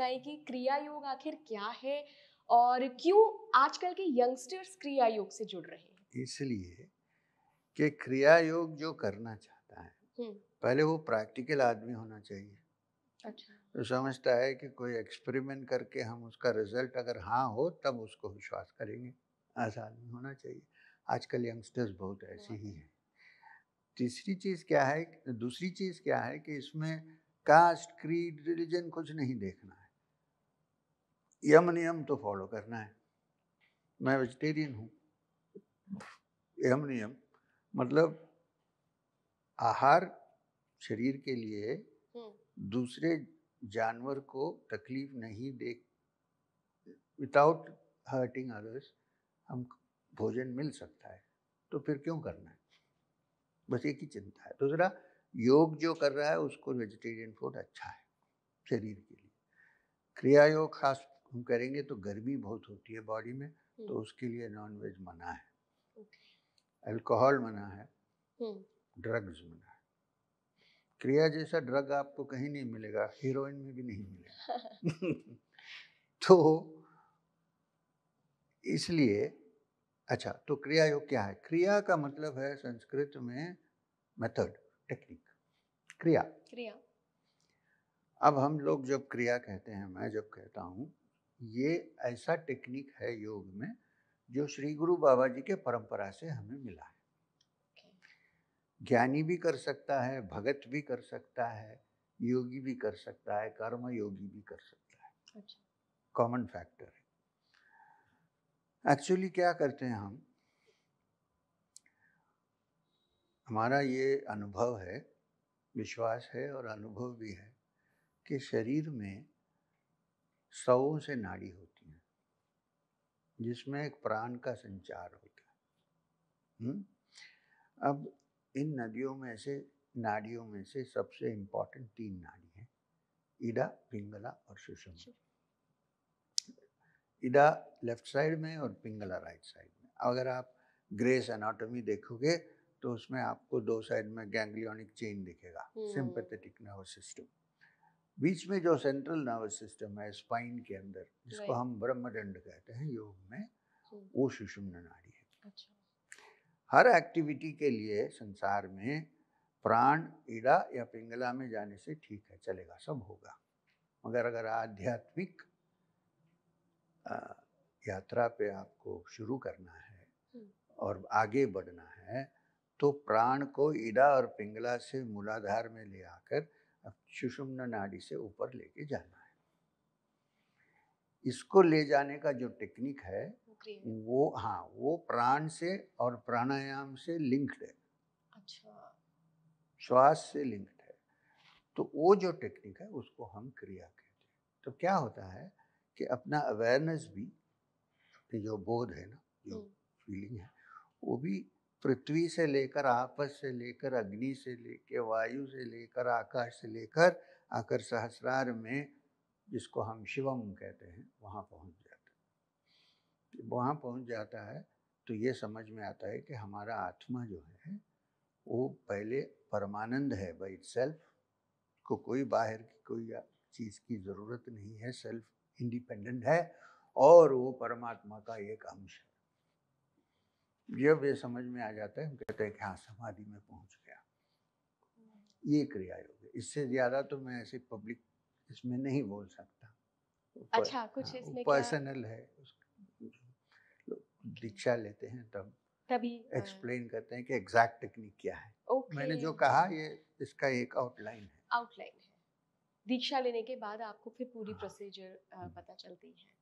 बताएं कि क्रिया योग आखिर क्या है और क्यों आजकल के यंगस्टर्स क्रिया योग से जुड़ रहे हैं इसलिए कि क्रिया योग जो करना चाहता है हम्म। पहले वो प्रैक्टिकल आदमी होना चाहिए अच्छा तो समझता है कि कोई एक्सपेरिमेंट करके हम उसका रिजल्ट अगर हाँ हो तब उसको विश्वास करेंगे ऐसा आदमी होना चाहिए आजकल यंगस्टर्स बहुत ऐसे ही हैं तीसरी चीज़ क्या है दूसरी चीज़ क्या है कि इसमें कास्ट क्रीड रिलीजन कुछ नहीं देखना यम नियम तो फॉलो करना है मैं वेजिटेरियन हूँ यम नियम मतलब आहार शरीर के लिए हम्म। दूसरे जानवर को तकलीफ नहीं दे विदाउट हर्टिंग अदर्स हम भोजन मिल सकता है तो फिर क्यों करना है बस एक ही चिंता है दूसरा तो योग जो कर रहा है उसको वेजिटेरियन फूड अच्छा है शरीर के लिए क्रिया योग खास हम करेंगे तो गर्मी बहुत होती है बॉडी में तो हम्म। उसके लिए नॉन वेज मना है अल्कोहल मना है हम्म। ड्रग्स मना है क्रिया जैसा ड्रग आपको कहीं नहीं मिलेगा हीरोइन में भी नहीं मिलेगा तो इसलिए अच्छा तो क्रिया योग क्या है क्रिया का मतलब है संस्कृत में मेथड टेक्निक क्रिया क्रिया अब हम लोग जब क्रिया कहते हैं मैं जब कहता हूँ ये ऐसा टेक्निक है योग में जो श्री गुरु बाबा जी के परंपरा से हमें मिला है ज्ञानी भी कर सकता है भगत भी कर सकता है योगी भी कर सकता है कर्म योगी भी कर सकता है अच्छा। कॉमन फैक्टर है एक्चुअली क्या करते हैं हम हमारा ये अनुभव है विश्वास है और अनुभव भी है कि शरीर में सौ से नाड़ी होती है जिसमें एक प्राण का संचार होता है हुँ? अब इन नदियों में से नाड़ियों में से सबसे इम्पोर्टेंट तीन नाड़ी हैं इडा पिंगला और सुषम अच्छा। इडा लेफ्ट साइड में और पिंगला राइट साइड में अगर आप ग्रेस एनाटॉमी देखोगे तो उसमें आपको दो साइड में गैंग्लियोनिक चेन दिखेगा सिंपैथेटिक नर्वस सिस्टम बीच में जो सेंट्रल नर्वस सिस्टम है स्पाइन के अंदर जिसको हम ब्रह्मदंड कहते हैं योग में वो सुषुम्न नाड़ी है अच्छा। हर एक्टिविटी के लिए संसार में प्राण ईड़ा या पिंगला में जाने से ठीक है चलेगा सब होगा मगर अगर आध्यात्मिक यात्रा पे आपको शुरू करना है और आगे बढ़ना है तो प्राण को ईड़ा और पिंगला से मूलाधार में ले आकर अब सुषुम्ना नाड़ी से ऊपर लेके जाना है इसको ले जाने का जो टेक्निक है वो हाँ वो प्राण से और प्राणायाम से लिंक्ड है अच्छा श्वास से लिंक्ड है तो वो जो टेक्निक है उसको हम क्रिया कहते हैं तो क्या होता है कि अपना अवेयरनेस भी जो बोध है ना जो फीलिंग हम्म। है वो भी पृथ्वी से लेकर आपस से लेकर अग्नि से लेकर वायु से लेकर आकाश से लेकर आकर सहस्रार में जिसको हम शिवम कहते हैं वहाँ पहुँच जाते हैं वहाँ पहुँच जाता है तो ये समझ में आता है कि हमारा आत्मा जो है वो पहले परमानंद है बाई सेल्फ को कोई बाहर की कोई चीज़ की ज़रूरत नहीं है सेल्फ इंडिपेंडेंट है और वो परमात्मा का एक अंश है जब ये समझ में आ जाता है हम कहते हैं कि हाँ समाधि में पहुंच गया ये क्रिया योग है इससे ज्यादा तो मैं ऐसे पब्लिक इसमें नहीं बोल सकता अच्छा कुछ हाँ, इसमें पर्सनल है दीक्षा लेते हैं तब तभी एक्सप्लेन हाँ। करते हैं कि एग्जैक्ट टेक्निक क्या है ओके। मैंने जो कहा ये इसका एक आउटलाइन है आउटलाइन है दीक्षा लेने के बाद आपको फिर पूरी हाँ। प्रोसीजर पता चलती है